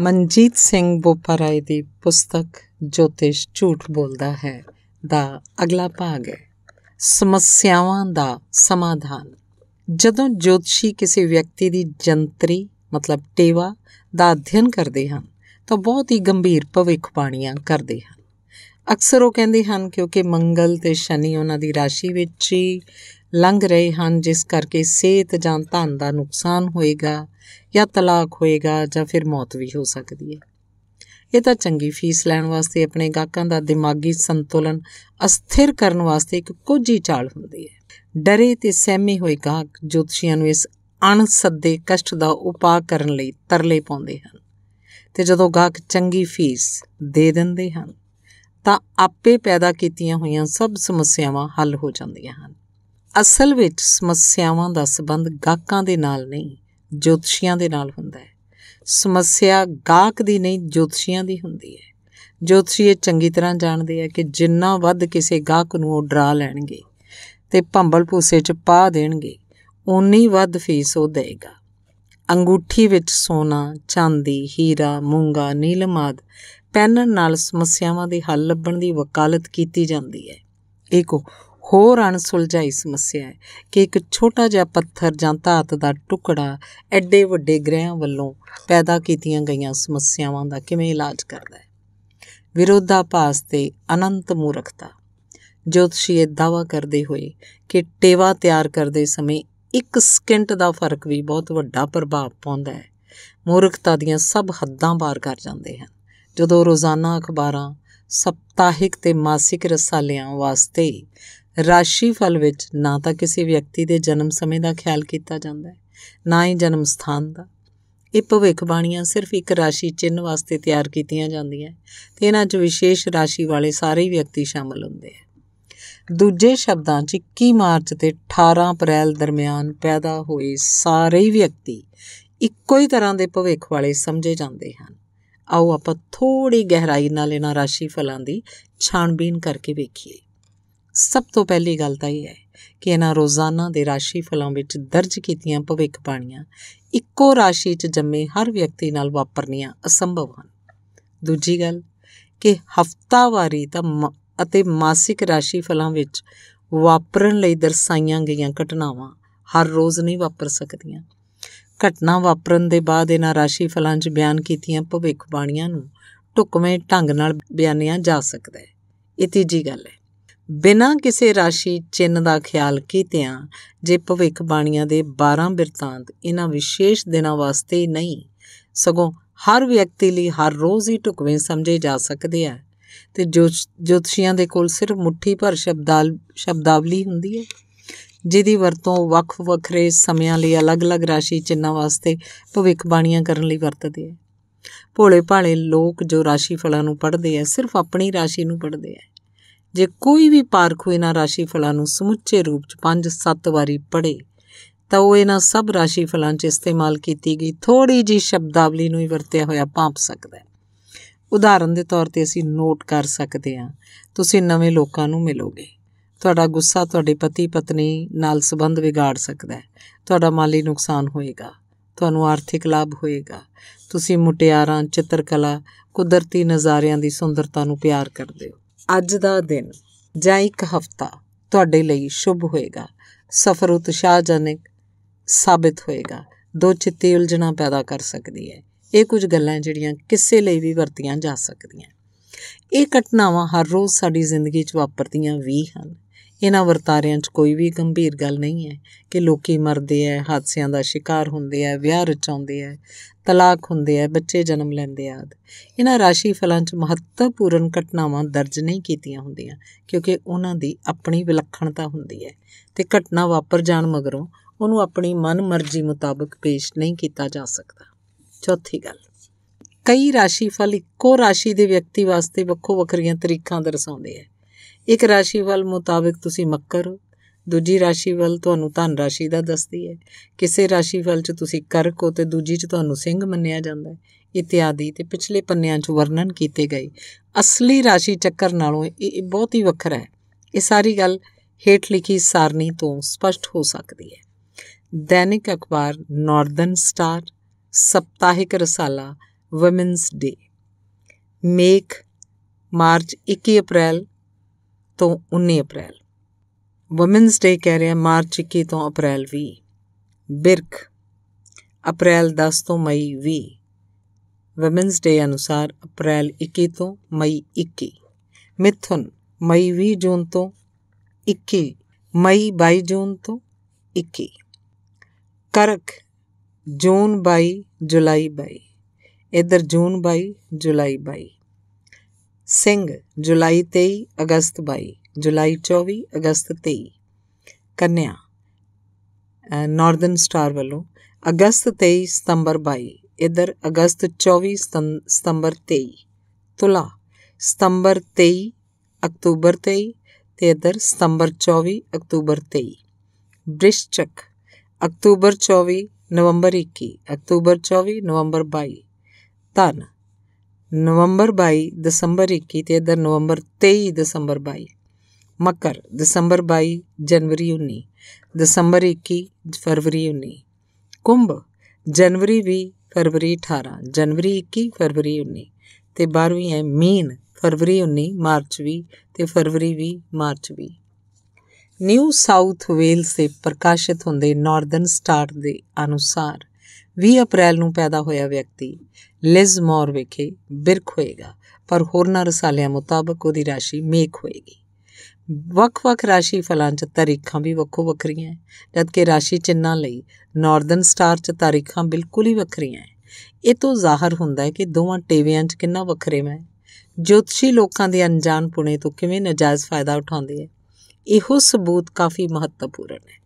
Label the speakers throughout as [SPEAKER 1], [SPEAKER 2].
[SPEAKER 1] ਮਨਜੀਤ ਸਿੰਘ ਬੋਪਰਾਏ ਦੀ ਪੁਸਤਕ ਜੋਤਿਸ਼ ਝੂਠ ਬੋਲਦਾ ਹੈ ਦਾ ਅਗਲਾ ਭਾਗ ਹੈ ਸਮੱਸਿਆਵਾਂ ਦਾ ਸਮਾਧਾਨ ਜਦੋਂ ਜੋਤਸ਼ੀ ਕਿਸੇ ਵਿਅਕਤੀ ਦੀ ਜੰਤਰੀ ਮਤਲਬ ਟੇਵਾ ਦਾ ਅਧਿਐਨ ਕਰਦੇ ਹਨ ਤਾਂ ਬਹੁਤ ਹੀ ਗੰਭੀਰ ਭਵਿੱਖਬਾਣੀਆਂ ਕਰਦੇ ਹਨ ਅਕਸਰ ਉਹ ਕਹਿੰਦੇ ਹਨ ਕਿਉਂਕਿ ਮੰਗਲ ਤੇ ਸ਼ਨੀ ਉਹਨਾਂ ਦੀ ਰਾਸ਼ੀ ਵਿੱਚ ਹੀ ਲੰਘ ਰਹੇ ਹਨ ਜਿਸ ਕਰਕੇ ਸਿਹਤ ਜਾਂ ਧਨ ਦਾ ਨੁਕਸਾਨ ਹੋਏਗਾ ਜਾਂ ਤਲਾਕ ਹੋਏਗਾ ਜਾਂ ਫਿਰ ਮੌਤ ਵੀ ਹੋ ਸਕਦੀ ਹੈ ਇਹ ਤਾਂ ਚੰਗੀ ਫੀਸ ਲੈਣ ਵਾਸਤੇ ਆਪਣੇ ਗਾਹਕਾਂ ਦਾ ਦਿਮਾਗੀ ਸੰਤੁਲਨ ਅਸਥਿਰ ਕਰਨ ਵਾਸਤੇ ਇੱਕ ਕੋਝੀ ਚਾਲ ਹੁੰਦੀ ਹੈ ਡਰੇ ਤੇ ਸਹਿਮੇ ਹੋਏ ਗਾਹਕ ਜੋਤਸ਼ੀਆਂ ਨੂੰ ਇਸ ਅਣਸੱਦੇ ਕਸ਼ਟ ਦਾ ਉਪਾਅ ਕਰਨ ਲਈ ਤਰਲੇ ਪਾਉਂਦੇ ਹਨ ਤੇ ਜਦੋਂ ਗਾਹਕ ਚੰਗੀ ਫੀਸ ਦੇ ਦਿੰਦੇ ਹਨ ਤਾਂ ਆਪੇ ਪੈਦਾ ਕੀਤੀਆਂ ਹੋਈਆਂ ਸਭ ਸਮੱਸਿਆਵਾਂ ਹੱਲ ਹੋ ਜਾਂਦੀਆਂ ਹਨ ਅਸਲ ਵਿੱਚ ਸਮੱਸਿਆਵਾਂ ਦਾ ਸਬੰਧ ਗਾਹਕਾਂ ਦੇ ਨਾਲ ਨਹੀਂ ਜੋਤਸ਼ੀਆਂ ਦੇ ਨਾਲ ਹੁੰਦਾ ਹੈ ਸਮੱਸਿਆ ਗਾਹਕ ਦੀ ਨਹੀਂ ਜੋਤਸ਼ੀਆਂ ਦੀ ਹੁੰਦੀ ਹੈ ਜੋਤਸ਼ੀ ਇਹ ਚੰਗੀ ਤਰ੍ਹਾਂ ਜਾਣਦੇ ਆ ਕਿ ਜਿੰਨਾ ਵੱਧ ਕਿਸੇ ਗਾਹਕ ਨੂੰ ਉਹ ਡਰਾ ਲੈਣਗੇ ਤੇ ਭੰਬਲ ਭੂਸੇ 'ਚ ਪਾ ਦੇਣਗੇ ਉਨੀ ਵੱਧ ਫੀਸ ਉਹ ਦੇਗਾ ਅੰਗੂਠੀ ਵਿੱਚ ਸੋਨਾ ਚਾਂਦੀ ਹੀਰਾ ਮੂੰਗਾ ਨੀਲਮਾਦ ਪੈਨਨ ਨਾਲ ਸਮੱਸਿਆਵਾਂ ਦੇ ਹੱਲ ਲੱਭਣ ਦੀ ਵਕਾਲਤ ਕੀਤੀ ਜਾਂਦੀ ਹੈ ਕੋ ਹੋਰ ਅਣਸੁਲਝਾਈ ਸਮੱਸਿਆ ਹੈ ਕਿ ਇੱਕ ਛੋਟਾ ਜਿਹਾ ਪੱਥਰ ਜਾਂ ਧਾਤ ਦਾ ਟੁਕੜਾ ਐਡੇ ਵੱਡੇ ਗ੍ਰਹਿਆਂ ਵੱਲੋਂ ਪੈਦਾ ਕੀਤੀਆਂ ਗਈਆਂ ਸਮੱਸਿਆਵਾਂ ਦਾ ਕਿਵੇਂ ਇਲਾਜ ਕਰਦਾ ਹੈ ਵਿਰੋਧਾਭਾਸ ਤੇ ਅਨੰਤ ਮੂਰਖਤਾ ਜੋਤਸ਼ੀ ਇਹ ਦਾਵਾ ਕਰਦੇ ਹੋਏ ਕਿ ਟੇਵਾ ਤਿਆਰ ਕਰਦੇ ਸਮੇਂ 1 ਸਕਿੰਟ ਦਾ ਫਰਕ ਵੀ ਬਹੁਤ ਵੱਡਾ ਪ੍ਰਭਾਵ ਪਾਉਂਦਾ ਹੈ ਮੂਰਖਤਾ ਦੀਆਂ ਸਭ ਹੱਦਾਂ ਬਾਹਰ ਕਰ ਜਾਂਦੇ ਹਨ ਜਦੋਂ ਰੋਜ਼ਾਨਾ ਅਖਬਾਰਾਂ ਸਪਤਾਹਿਕ ਤੇ ਮਾਸਿਕ ਰਸਾਲਿਆਂ ਵਾਸਤੇ ਰਾਸ਼ੀ ਫਲ ਵਿੱਚ ਨਾ ਤਾਂ ਕਿਸੇ ਵਿਅਕਤੀ ਦੇ ਜਨਮ ਸਮੇਂ ਦਾ ਖਿਆਲ ਕੀਤਾ ਜਾਂਦਾ ਹੈ ਨਾ ਹੀ ਜਨਮ ਸਥਾਨ ਦਾ ਇਹ ਭਵਿੱਖ ਬਾਣੀਆਂ ਸਿਰਫ ਇੱਕ ਰਾਸ਼ੀ ਚਿੰਨ ਵਾਸਤੇ ਤਿਆਰ ਕੀਤੀਆਂ ਜਾਂਦੀਆਂ ਤੇ ਇਹਨਾਂ 'ਚ ਵਿਸ਼ੇਸ਼ ਰਾਸ਼ੀ ਵਾਲੇ ਸਾਰੇ ਵਿਅਕਤੀ ਸ਼ਾਮਲ ਹੁੰਦੇ ਆ ਦੂਜੇ ਸ਼ਬਦਾਂ 'ਚ 21 ਮਾਰਚ ਤੇ 18 ਅਪ੍ਰੈਲ ਦਰਮਿਆਨ ਪੈਦਾ ਹੋਏ ਸਾਰੇ ਵਿਅਕਤੀ ਇੱਕੋ ਹੀ ਤਰ੍ਹਾਂ ਦੇ ਭਵਿੱਖ ਵਾਲੇ ਸਮਝੇ ਜਾਂਦੇ ਹਨ ਆਓ ਆਪਾਂ ਥੋੜੀ ਗਹਿਰਾਈ ਨਾਲ ਇਹਨਾਂ ਰਾਸ਼ੀ ਫਲਾਂ ਦੀ ਛਾਣਬੀਨ ਕਰਕੇ ਵੇਖੀਏ ਸਭ ਤੋਂ ਪਹਿਲੀ ਗੱਲ ਤਾਂ ਇਹ ਹੈ ਕਿ ਇਹਨਾਂ ਰੋਜ਼ਾਨਾ ਦੇ ਰਾਸ਼ੀ ਫਲਾਂ ਵਿੱਚ ਦਰਜ ਕੀਤੀਆਂ ਭਵਿੱਖ ਬਾਣੀਆਂ ਇੱਕੋ ਰਾਸ਼ੀ 'ਚ ਜੰਮੇ ਹਰ ਵਿਅਕਤੀ ਨਾਲ ਵਾਪਰਨੀਆਂ ਅਸੰਭਵ ਹਨ ਦੂਜੀ ਗੱਲ ਕਿ ਹਫਤਾਵਾਰੀ ਤਾਂ ਅਤੇ ਮਾਸਿਕ ਰਾਸ਼ੀ ਫਲਾਂ ਵਿੱਚ ਵਾਪਰਨ ਲਈ ਦਰਸਾਈਆਂ ਗਈਆਂ ਘਟਨਾਵਾਂ ਹਰ ਰੋਜ਼ ਨਹੀਂ ਵਾਪਰ ਸਕਦੀਆਂ ਘਟਨਾ ਵਾਪਰਨ ਦੇ ਬਾਅਦ ਇਹਨਾਂ ਰਾਸ਼ੀ ਫਲਾਂ 'ਚ ਬਿਆਨ ਕੀਤੀਆਂ ਭਵਿੱਖ ਬਾਣੀਆਂ ਨੂੰ ਟੁਕਵੇਂ ਢੰਗ ਨਾਲ ਬਿਆਨਿਆ ਜਾ ਸਕਦਾ ਹੈ ਇਹ ਤੀਜੀ ਗੱਲ ਹੈ ਬਿਨਾਂ ਕਿਸੇ ਰਾਸ਼ੀ ਚਿੰਨ ਦਾ ਖਿਆਲ ਕੀਤਿਆਂ ਜੇ ਭਵਿੱਖ ਬਾਣੀਆਂ ਦੇ 12 ਬਿਰਤਾਂਤ ਇਹਨਾਂ ਵਿਸ਼ੇਸ਼ ਦਿਨਾਂ ਵਾਸਤੇ ਨਹੀਂ ਸਗੋਂ ਹਰ ਵਿਅਕਤੀ ਲਈ ਹਰ ਰੋਜ਼ ਹੀ ਟੁਕਵੇਂ ਸਮਝੇ ਜਾ ਸਕਦੇ ਆ ਤੇ ਜੋਤਸ਼ੀਆਂ ਦੇ ਕੋਲ ਸਿਰਫ ਮੁੱਠੀ ਭਰ ਸ਼ਬਦਾਲ ਸ਼ਬਦਾਵਲੀ ਹੁੰਦੀ ਹੈ ਜਿਹਦੀ ਵਰਤੋਂ ਵੱਖ ਵੱਖਰੇ ਸਮਿਆਂ ਲਈ ਅਲੱਗ-ਅਲੱਗ ਰਾਸ਼ੀ ਚਿੰਨਾਂ ਵਾਸਤੇ ਭਵਿੱਖ ਬਾਣੀਆਂ ਕਰਨ ਲਈ ਵਰਤਦੇ ਆ ਭੋਲੇ ਭਾਲੇ ਲੋਕ ਜੋ ਰਾਸ਼ੀ ਫਲਾਂ ਨੂੰ ਪੜ੍ਹਦੇ ਆ ਸਿਰਫ ਆਪਣੀ ਰਾਸ਼ੀ ਨੂੰ ਪੜ੍ਹਦੇ ਆ ਜੇ ਕੋਈ ਵੀ ਪਾਰਖੂ ਇਹਨਾਂ ਰਾਸ਼ੀ ਫਲਾਂ ਨੂੰ ਸਮੁੱਚੇ ਰੂਪ 'ਚ 5-7 ਵਾਰੀ ਪੜ੍ਹੇ ਤਾਂ ਉਹ ਇਹਨਾਂ ਸਭ ਰਾਸ਼ੀ ਫਲਾਂ 'ਚ ਇਸਤੇਮਾਲ ਕੀਤੀ ਗਈ ਥੋੜੀ ਜੀ ਸ਼ਬਦਾਵਲੀ ਨੂੰ ਹੀ ਵਰਤਿਆ ਹੋਇਆ ਪਾਪ ਸਕਦਾ ਹੈ ਉਦਾਹਰਨ ਦੇ ਤੌਰ ਤੇ ਅਸੀਂ ਨੋਟ ਕਰ ਸਕਦੇ ਹਾਂ ਤੁਸੀਂ ਨਵੇਂ ਲੋਕਾਂ ਨੂੰ ਮਿਲੋਗੇ ਤੁਹਾਡਾ ਗੁੱਸਾ ਤੁਹਾਡੇ ਪਤੀ ਪਤਨੀ ਨਾਲ ਸਬੰਧ ਵਿਗਾੜ ਸਕਦਾ ਹੈ ਤੁਹਾਡਾ ਮਾਲੀ ਨੁਕਸਾਨ ਹੋਏਗਾ ਤੁਹਾਨੂੰ ਆਰਥਿਕ ਲਾਭ ਹੋਏਗਾ ਤੁਸੀਂ ਮੁਟਿਆਰਾਂ ਚਿੱਤਰਕਲਾ ਕੁਦਰਤੀ ਨਜ਼ਾਰਿਆਂ ਦੀ ਸੁੰਦਰਤਾ ਨੂੰ ਪਿਆਰ ਕਰਦੇ ਹੋ ਅੱਜ ਦਾ ਦਿਨ ਜਾਂ ਇੱਕ ਹਫਤਾ ਤੁਹਾਡੇ ਲਈ ਸ਼ੁਭ ਹੋਏਗਾ ਸਫਰ ਉਤਸ਼ਾਹਜਨਕ ਸਾਬਿਤ ਹੋਏਗਾ ਦੋ ਚਿੱਤੇ ਉਲਝਣਾ ਪੈਦਾ ਕਰ ਸਕਦੀ ਹੈ ਇਹ ਕੁਝ ਗੱਲਾਂ ਜਿਹੜੀਆਂ ਕਿਸੇ ਲਈ ਵੀ ਵਰਤੀਆਂ ਜਾ ਸਕਦੀਆਂ ਇਹ ਘਟਨਾਵਾਂ ਹਰ ਰੋਜ਼ ਸਾਡੀ ਜ਼ਿੰਦਗੀ 'ਚ ਵਾਪਰਦੀਆਂ ਵੀ ਹਨ ਇਹਨਾਂ ਵਰਤਾਰਿਆਂ 'ਚ ਕੋਈ ਵੀ ਗੰਭੀਰ ਗੱਲ ਨਹੀਂ ਹੈ ਕਿ ਲੋਕੀ ਮਰਦੇ ਐ ਹਾਦਸਿਆਂ ਦਾ ਸ਼ਿਕਾਰ ਹੁੰਦੇ ਐ ਵਿਆਹ ਰਚਾਉਂਦੇ ਐ ਤਲਾਕ ਹੁੰਦੇ ਆ ਬੱਚੇ ਜਨਮ ਲੈਂਦੇ ਆ ਇਹਨਾਂ ਰਾਸ਼ੀ ਫਲਾਂ 'ਚ ਮਹੱਤਵਪੂਰਨ ਘਟਨਾਵਾਂ ਦਰਜ ਨਹੀਂ ਕੀਤੀਆਂ ਹੁੰਦੀਆਂ ਕਿਉਂਕਿ ਉਹਨਾਂ ਦੀ ਆਪਣੀ ਵਿਲੱਖਣਤਾ ਹੁੰਦੀ ਹੈ ਤੇ ਘਟਨਾ ਵਾਪਰ ਜਾਣ ਮਗਰੋਂ ਉਹਨੂੰ ਆਪਣੀ ਮਨਮਰਜ਼ੀ ਮੁਤਾਬਕ ਪੇਸ਼ ਨਹੀਂ ਕੀਤਾ ਜਾ ਸਕਦਾ ਚੌਥੀ ਗੱਲ ਕਈ ਰਾਸ਼ੀ ਫਲ ਇੱਕੋ ਰਾਸ਼ੀ ਦੇ ਵਿਅਕਤੀ ਵਾਸਤੇ ਵੱਖੋ ਵੱਖਰੀਆਂ ਤਰੀਕਾਂ ਦਰਸਾਉਂਦੇ ਆ ਇੱਕ ਰਾਸ਼ੀ ਫਲ ਮੁਤਾਬਕ ਤੁਸੀਂ ਮੱਕਰ ਹੋ ਦੂਜੀ ਰਾਸ਼ੀ ਵੱਲ ਤੁਹਾਨੂੰ ਧਨ ਰਾਸ਼ੀ ਦਾ ਦੱਸਦੀ ਹੈ ਕਿਸੇ ਰਾਸ਼ੀ ਵੱਲ 'ਚ ਤੁਸੀਂ ਕਰਕ ਹੋ ਤੇ ਦੂਜੀ 'ਚ ਤੁਹਾਨੂੰ ਸਿੰਘ ਮੰਨਿਆ ਜਾਂਦਾ ਹੈ ਇਤਿਆਦੀ ਤੇ ਪਿਛਲੇ ਪੰਨਿਆਂ 'ਚ ਵਰਣਨ ਕੀਤੇ ਗਏ ਅਸਲੀ ਰਾਸ਼ੀ ਚੱਕਰ ਨਾਲੋਂ ਇਹ ਬਹੁਤ ਹੀ ਵੱਖਰਾ ਹੈ ਇਹ ਸਾਰੀ ਗੱਲ ਹੇਠ ਲਿਖੀ ਸਾਰਨੀ ਤੋਂ ਸਪਸ਼ਟ ਹੋ ਸਕਦੀ ਹੈ ਦੈਨਿਕ ਅਖਬਾਰ ਨਾਰਦਰਨ ਸਟਾਰ ਸਪਤਾਹਿਕ ਰਸਾਲਾ ਔਮਨਸ ਡੇ ਮੇਕ ਮਾਰਚ 21 ਅਪ੍ਰੈਲ ਤੋਂ 19 ਅਪ੍ਰੈਲ ਵੁਮਨਸ ਡੇ ਕਹਿ ਰਿਹਾ ਮਾਰਚ 21 ਤੋਂ ਅਪ੍ਰੈਲ 20 ਬਿਰਖ ਅਪ੍ਰੈਲ 10 ਤੋਂ ਮਈ 20 ਵੁਮਨਸ ਡੇ ਅਨੁਸਾਰ ਅਪ੍ਰੈਲ 21 ਤੋਂ ਮਈ 21 ਮਿਥੁਨ ਮਈ 20 ਜੂਨ ਤੋਂ 21 ਮਈ 22 ਜੂਨ ਤੋਂ 21 ਕਰਕ ਜੂਨ 22 ਜੁਲਾਈ 22 ਇਧਰ ਜੂਨ 22 ਜੁਲਾਈ 22 ਸਿੰਘ ਜੁਲਾਈ 23 ਅਗਸਤ 22 ਜੁਲਾਈ 24 ਅਗਸਤ 23 ਕੰਨਿਆ ਨਾਰਦਰਨ ਸਟਾਰ ਵੱਲੋਂ ਅਗਸਤ 23 ਸਤੰਬਰ 22 ਇਧਰ ਅਗਸਤ 24 ਸਤੰਬਰ 23 ਤੁਲਾ ਸਤੰਬਰ 23 ਅਕਤੂਬਰ 23 ਤੇ ਇਧਰ ਸਤੰਬਰ 24 ਅਕਤੂਬਰ 23 ਬ੍ਰਿਸ਼ਚਕ ਅਕਤੂਬਰ 24 ਨਵੰਬਰ 21 ਅਕਤੂਬਰ 24 ਨਵੰਬਰ 22 ਤਨ ਨਵੰਬਰ 22 ਦਸੰਬਰ 21 ਤੇ ਇਧਰ ਨਵੰਬਰ 23 ਦਸੰਬਰ 22 ਮਕਰ ਦਸੰਬਰ 22 ਜਨਵਰੀ 19 ਦਸੰਬਰ 21 ਫਰਵਰੀ 19 ਕੁੰਭ ਜਨਵਰੀ 20 ਫਰਵਰੀ 18 ਜਨਵਰੀ 21 ਫਰਵਰੀ 19 ਤੇ 12ਵੀਂ ਹੈ ਮੀਨ ਫਰਵਰੀ 19 ਮਾਰਚ 20 ਤੇ ਫਰਵਰੀ 20 ਮਾਰਚ 20 ਨਿਊ ਸਾਊਥ ਵੇਲਸ ਦੇ ਪ੍ਰਕਾਸ਼ਿਤ ਹੁੰਦੇ ਨਾਰਦਰਨ ਸਟਾਰ ਦੇ ਅਨੁਸਾਰ 20 ਅਪ੍ਰੈਲ ਨੂੰ ਪੈਦਾ ਹੋਇਆ ਵਿਅਕਤੀ ਲਿਜ਼ਮੋਰ ਵਿਖੇ ਬਿਰਖ ਹੋਏਗਾ ਪਰ ਹੋਰਨਾਂ ਰਸਾਲਿਆਂ ਮੁਤਾਬਕ ਉਹਦੀ ਰਾਸ਼ੀ ਮੇਖ ਹੋਏਗੀ ਵੱਖ-ਵੱਖ ਰਾਸ਼ੀ ਫਲਾਂ 'ਚ ਤਾਰੀਖਾਂ ਵੀ ਵੱਖੋ ਵੱਖਰੀਆਂ ਜਦਕਿ ਰਾਸ਼ੀ ਚਿੰਨਾਂ ਲਈ ਨਾਰਦਰਨ ਸਟਾਰ 'ਚ ਤਾਰੀਖਾਂ ਬਿਲਕੁਲ ਹੀ ਵੱਖਰੀਆਂ ਇਹ ਤੋਂ ਜ਼ਾਹਰ ਹੁੰਦਾ ਹੈ ਕਿ ਦੋਵਾਂ ਟੇਵਿਆਂ 'ਚ ਕਿੰਨਾ ਵੱਖਰੇ ਮੈਂ ਜੋਤਸ਼ੀ ਲੋਕਾਂ ਦੇ ਅਣਜਾਣ ਪੁਣੇ ਤੋਂ ਕਿਵੇਂ ਨਜਾਇਜ਼ ਫਾਇਦਾ ਉਠਾਉਂਦੇ ਹੈ ਇਹੋ ਸਬੂਤ ਕਾਫੀ ਮਹੱਤਵਪੂਰਨ ਹੈ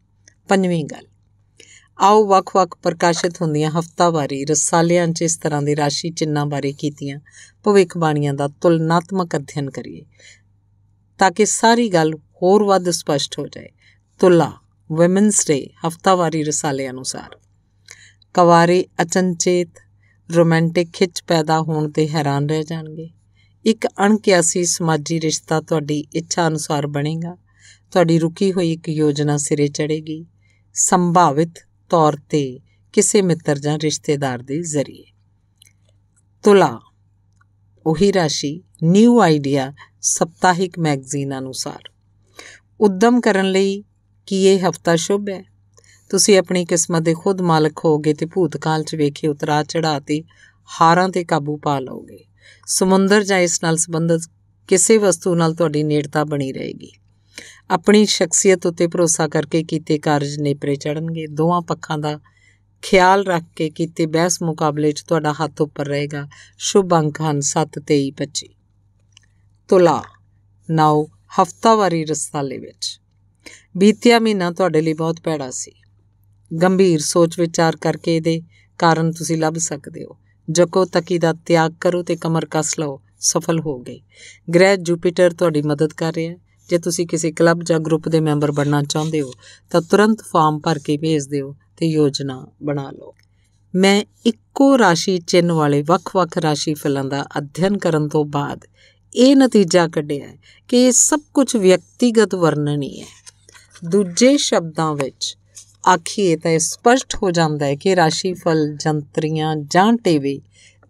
[SPEAKER 1] ਪੰਜਵੀਂ ਗੱਲ ਆਓ ਵੱਖ-ਵੱਖ ਪ੍ਰਕਾਸ਼ਿਤ ਹੁੰਦੀਆਂ ਹਫਤਾਵਾਰੀ ਰਸਾਲਿਆਂ 'ਚ ਇਸ ਤਰ੍ਹਾਂ ਦੇ ਰਾਸ਼ੀ ਚਿੰਨਾਂ ਬਾਰੇ ਕੀਤੀਆਂ ਭਵਿੱਖਬਾਣੀਆਂ ਦਾ ਤੁਲਨਾਤਮਕ ਅਧਿਐਨ ਕਰੀਏ ਤਾਂ ਕਿ ਸਾਰੀ ਗੱਲ ਹੋਰ ਵੱਧ ਸਪਸ਼ਟ ਹੋ ਜਾਏ ਤੁਲਾ ਔਮਨਸ ਡੇ ਹਫਤਾਵਾਰੀ ਰਸਾਲੇ ਅਨੁਸਾਰ ਕਵਾਰੇ ਅਚਨਚੇਤ ਰੋਮਾਂਟਿਕ ਖਿੱਚ ਪੈਦਾ ਹੋਣ ਤੇ ਹੈਰਾਨ ਰਹਿ ਜਾਣਗੇ ਇੱਕ ਅਣਕਿਆਸੀ ਸਮਾਜੀ ਰਿਸ਼ਤਾ ਤੁਹਾਡੀ ਇੱਛਾ ਅਨੁਸਾਰ ਬਣੇਗਾ ਤੁਹਾਡੀ ਰੁਕੀ ਹੋਈ ਇੱਕ ਯੋਜਨਾ ਸਿਰੇ ਚੜੇਗੀ ਸੰਭਾਵਿਤ ਤੌਰ ਤੇ ਕਿਸੇ ਮਿੱਤਰ ਜਾਂ ਰਿਸ਼ਤੇਦਾਰ ਦੇ ਜ਼ਰੀਏ ਤੁਲਾ ਉਹੀ ਰਾਸ਼ੀ ਨਿਊ ਆਈਡੀਆ ਸਪਤਾਹਿਕ ਮੈਗਜ਼ੀਨ ਅਨੁਸਾਰ ਉਦਮ ਕਰਨ ਲਈ ਕੀ ਇਹ ਹਫਤਾ ਸ਼ੁਭ ਹੈ ਤੁਸੀਂ ਆਪਣੀ ਕਿਸਮਤ ਦੇ ਖੁਦ ਮਾਲਕ ਹੋਗੇ ਤੇ ਭੂਤਕਾਲ 'ਚ ਵੇਖੇ ਉਤਰਾ ਚੜਾ ਤੇ ਹਾਰਾਂ ਤੇ ਕਾਬੂ ਪਾ ਲਓਗੇ ਸਮੁੰਦਰ ਜਾਂ ਇਸ ਨਾਲ ਸੰਬੰਧਿਤ ਕਿਸੇ ਵਸਤੂ ਨਾਲ ਤੁਹਾਡੀ ਨੇੜਤਾ ਬਣੀ ਰਹੇਗੀ ਆਪਣੀ ਸ਼ਖਸੀਅਤ ਉੱਤੇ ਭਰੋਸਾ ਕਰਕੇ ਕੀਤੇ ਕਾਰਜ ਨੇਪਰੇ ਚੜਨਗੇ ਦੋਵਾਂ ਪੱਖਾਂ ਦਾ ਖਿਆਲ ਰੱਖ ਕੇ ਕੀਤੇ ਬਹਿਸ ਮੁਕਾਬਲੇ 'ਚ ਤੁਹਾਡਾ ਹੱਥ ਉੱਪਰ ਰਹੇਗਾ ਸ਼ੁਭ ਅੰਕ ਹਨ 7 23 25 ਤੁਲਾ ਨਾਉ ਹਫਤਾਵਾਰੀ ਰਸਾਲੇ ਵਿੱਚ ਬੀਤਿਆ ਮਹੀਨਾ ਤੁਹਾਡੇ ਲਈ ਬਹੁਤ ਪੈੜਾ ਸੀ ਗੰਭੀਰ ਸੋਚ ਵਿਚਾਰ ਕਰਕੇ ਇਹਦੇ ਕਾਰਨ ਤੁਸੀਂ ਲੱਭ ਸਕਦੇ ਹੋ ਜਕੋ ਤਕੀ ਦਾ ਤਿਆਗ ਕਰੋ ਤੇ ਕਮਰ ਕੱਸ ਲਓ ਸਫਲ ਹੋ ਗਏ ਗ੍ਰਹਿ ਜੁਪੀਟਰ ਤੁਹਾਡੀ ਮਦਦ ਕਰ ਰਿਹਾ ਹੈ ਜੇ ਤੁਸੀਂ ਕਿਸੇ ਕਲੱਬ ਜਾਂ ਗਰੁੱਪ ਦੇ ਮੈਂਬਰ ਬਣਨਾ ਚਾਹੁੰਦੇ ਹੋ ਤਾਂ ਤੁਰੰਤ ਫਾਰਮ ਭਰ ਕੇ ਭੇਜ ਦਿਓ ਤੇ ਯੋਜਨਾ ਬਣਾ ਲਓ ਮੈਂ ਇੱਕੋ ਰਾਸ਼ੀ ਚਿੰਨ ਵਾਲੇ ਵੱਖ-ਵੱਖ ਰਾਸ਼ੀ ਫਲਾਂ ਦਾ ਅਧਿਐਨ ਕਰਨ ਤੋਂ ਬਾਅਦ ਇਹ ਨਤੀਜਾ ਕੱਢਿਆ ਹੈ ਕਿ ਇਹ ਸਭ ਕੁਝ ਵਿਅਕਤੀਗਤ ਵਰਣਨ ਹੀ ਹੈ ਦੂਜੇ ਸ਼ਬਦਾਂ ਵਿੱਚ ਆਖੀਏ ਤਾਂ ਇਹ ਸਪਸ਼ਟ ਹੋ ਜਾਂਦਾ ਹੈ ਕਿ ਰਾਸ਼ੀਫਲ ਜੰਤਰੀਆਂ ਜਾਂ ਟੇਵੇ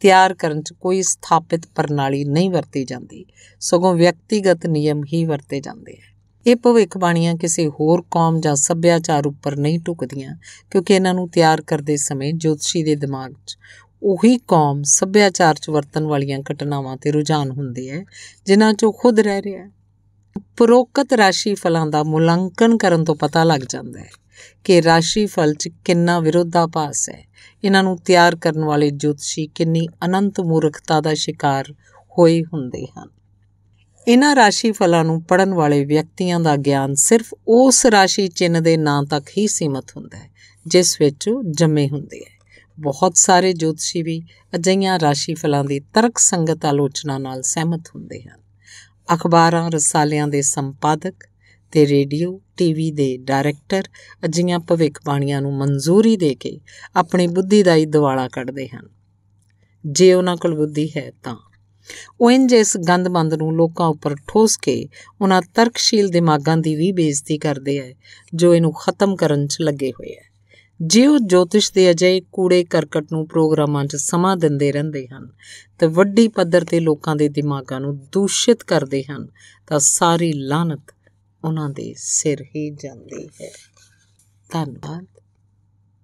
[SPEAKER 1] ਤਿਆਰ ਕਰਨ 'ਚ ਕੋਈ ਸਥਾਪਿਤ ਪ੍ਰਣਾਲੀ ਨਹੀਂ ਵਰਤੀ ਜਾਂਦੀ ਸਗੋਂ ਵਿਅਕਤੀਗਤ ਨਿਯਮ ਹੀ ਵਰਤੇ ਜਾਂਦੇ ਹਨ ਇਹ ਭਵਿੱਖਬਾਣੀਆਂ ਕਿਸੇ ਹੋਰ ਕੌਮ ਜਾਂ ਸੱਭਿਆਚਾਰ ਉੱਪਰ ਨਹੀਂ ਟੁਕਦੀਆਂ ਕਿਉਂਕਿ ਇਹਨਾਂ ਨੂੰ ਤਿਆਰ ਕਰਦੇ ਸਮੇਂ ਜੋਤਸ਼ੀ ਦੇ ਦਿਮਾਗ 'ਚ ਉਹੀ ਕੌਮ ਸੱਭਿਆਚਾਰ 'ਚ ਵਰਤਣ ਵਾਲੀਆਂ ਘਟਨਾਵਾਂ ਤੇ ਰੁਝਾਨ ਹੁੰਦੇ ਐ ਜਿਨ੍ਹਾਂ ਚੋਂ ਖੁਦ ਰਹਿ ਰਿਹਾ ਹੈ ਪ੍ਰੋਕਤ ਰਾਸ਼ੀ ਫਲਾਂ ਦਾ ਮੁਲਾਂਕਣ ਕਰਨ ਤੋਂ ਪਤਾ ਲੱਗ ਜਾਂਦਾ ਹੈ ਕਿ ਰਾਸ਼ੀ ਫਲ 'ਚ ਕਿੰਨਾ ਵਿਰੋਧਾਭਾਸ ਹੈ ਇਹਨਾਂ ਨੂੰ ਤਿਆਰ ਕਰਨ ਵਾਲੇ ਜੋਤਸ਼ੀ ਕਿੰਨੀ ਅਨੰਤ ਮੂਰਖਤਾ ਦਾ ਸ਼ਿਕਾਰ ਹੋਏ ਹੁੰਦੇ ਹਨ ਇਹਨਾਂ ਰਾਸ਼ੀ ਫਲਾਂ ਨੂੰ ਪੜਨ ਵਾਲੇ ਵਿਅਕਤੀਆਂ ਦਾ ਗਿਆਨ ਸਿਰਫ ਉਸ ਰਾਸ਼ੀ ਚਿੰਨ੍ਹ ਦੇ ਨਾਂ ਤੱਕ ਹੀ ਸੀਮਤ ਹੁੰਦਾ ਹੈ ਜਿਸ ਵਿੱਚ ਜੰਮੇ ਹੁੰਦੇ ਹੈ ਬਹੁਤ ਸਾਰੇ ਜੋਤਸ਼ੀ ਵੀ ਅਜਈਆਂ ਰਾਸ਼ੀ ਫਲਾਂ ਦੀ ਤਰਕ ਸੰਗਤ ਆਲੋਚਨਾ ਨਾਲ ਸਹਿਮਤ ਹੁੰਦੇ ਹਨ ਅਖਬਾਰਾਂ ਰਸਾਲਿਆਂ ਦੇ ਸੰਪਾਦਕ ਤੇ ਰੇਡੀਓ ਟੀਵੀ ਦੇ ਡਾਇਰੈਕਟਰ ਅਜਈਆਂ ਬਾਣੀਆਂ ਨੂੰ ਮਨਜ਼ੂਰੀ ਦੇ ਕੇ ਆਪਣੀ ਬੁੱਧੀ ਦਾ ਹੀ ਦਿਵਾਲਾ ਕੱਢਦੇ ਹਨ ਜੇ ਉਹਨਾਂ ਕੋਲ ਬੁੱਧੀ ਹੈ ਤਾਂ ਉਹ ਇੰਜ ਇਸ ਗੰਦਮੰਦ ਨੂੰ ਲੋਕਾਂ ਉੱਪਰ ਠੋਸ ਕੇ ਉਹਨਾਂ ਤਰਕਸ਼ੀਲ ਦਿਮਾਗਾਂ ਦੀ ਵੀ ਬੇਇੱਜ਼ਤੀ ਕਰਦੇ ਆ ਜੋ ਇਹਨੂੰ ਖਤਮ ਕਰਨ 'ਚ ਲੱਗੇ ਹੋਏ ਆ ਜੇ ਉਹ ਜੋਤਿਸ਼ ਦੇ ਅਜੇ ਕੂੜੇ ਕਰਕਟ ਨੂੰ ਪ੍ਰੋਗਰਾਮਾਂ 'ਚ ਸਮਾਂ ਦਿੰਦੇ ਰਹਿੰਦੇ ਹਨ ਤੇ ਵੱਡੀ ਪੱਧਰ ਤੇ ਲੋਕਾਂ ਦੇ ਦਿਮਾਗਾਂ ਨੂੰ ਦੂਸ਼ਿਤ ਕਰਦੇ ਹਨ ਤਾਂ ਸਾਰੀ ਲਾਨਤ ਉਹਨਾਂ ਦੇ ਸਿਰ ਹੀ ਜਾਂਦੀ ਹੈ ਧੰਨਵਾਦ